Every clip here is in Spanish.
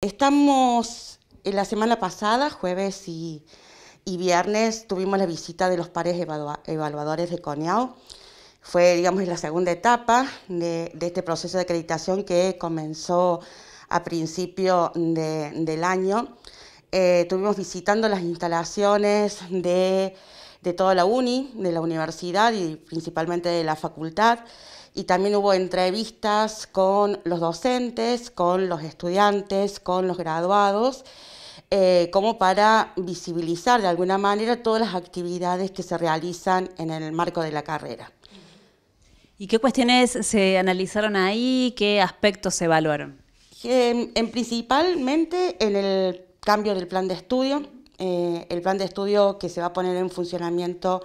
Estamos en eh, la semana pasada, jueves y, viernes, tuvimos la visita de los pares evaluadores de Coneau. Fue, digamos, la segunda etapa de, este proceso de acreditación que comenzó a principio del año. Eh, tuvimos visitando las instalaciones de de toda la uni, de la universidad y principalmente de la facultad. Y también hubo entrevistas con los docentes, con los estudiantes, con los graduados, eh, como para visibilizar de alguna manera todas las actividades que se realizan en el marco de la carrera. ¿Y qué cuestiones se analizaron ahí? ¿Qué aspectos se evaluaron? Eh, principalmente en el cambio del plan de estudio, eh, el plan de estudio que se va a poner en funcionamiento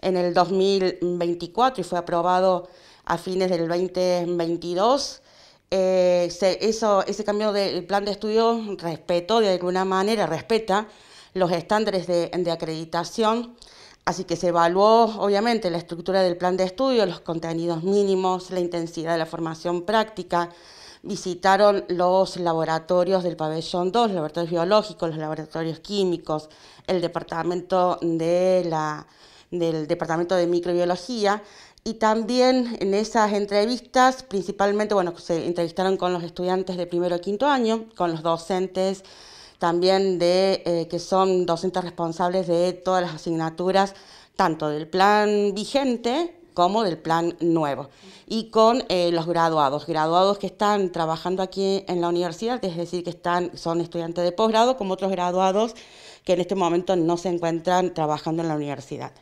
en el 2024 y fue aprobado a fines del 2022. eso, eh, ese cambio del plan de estudio respetó de alguna manera, respeta los estándares de acreditación, así que se evaluó obviamente la estructura del plan de estudio, los contenidos mínimos, la intensidad de la formación práctica, visitaron los laboratorios del pabellón 2, los laboratorios biológicos, los laboratorios químicos, el departamento de la, del departamento de microbiología y también en esas entrevistas, principalmente, bueno, se entrevistaron con los estudiantes de primero y quinto año, con los docentes también de eh, que son docentes responsables de todas las asignaturas, tanto del plan vigente como del plan nuevo. Y con eh, los graduados, graduados que están trabajando aquí en la universidad, es decir, que están, son estudiantes de posgrado, como otros graduados que en este momento no se encuentran trabajando en la universidad.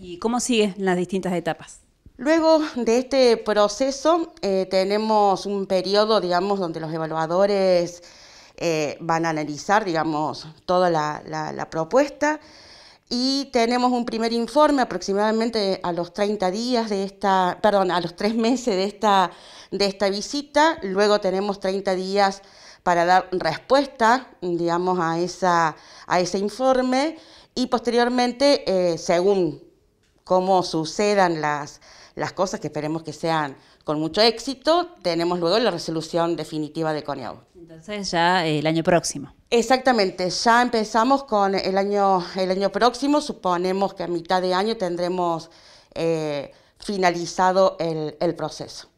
¿Y cómo siguen las distintas etapas? Luego de este proceso eh, tenemos un periodo, digamos, donde los evaluadores eh, van a analizar, digamos, toda la propuesta y tenemos un primer informe aproximadamente a los 30 días de esta, perdón, a los tres meses de esta, de esta visita, luego tenemos 30 días para dar respuesta, digamos, a, esa, a ese informe y posteriormente, eh, según cómo sucedan las, las cosas que esperemos que sean con mucho éxito, tenemos luego la resolución definitiva de Coneau. Entonces ya eh, el año próximo. Exactamente, ya empezamos con el año, el año próximo, suponemos que a mitad de año tendremos eh, finalizado el proceso.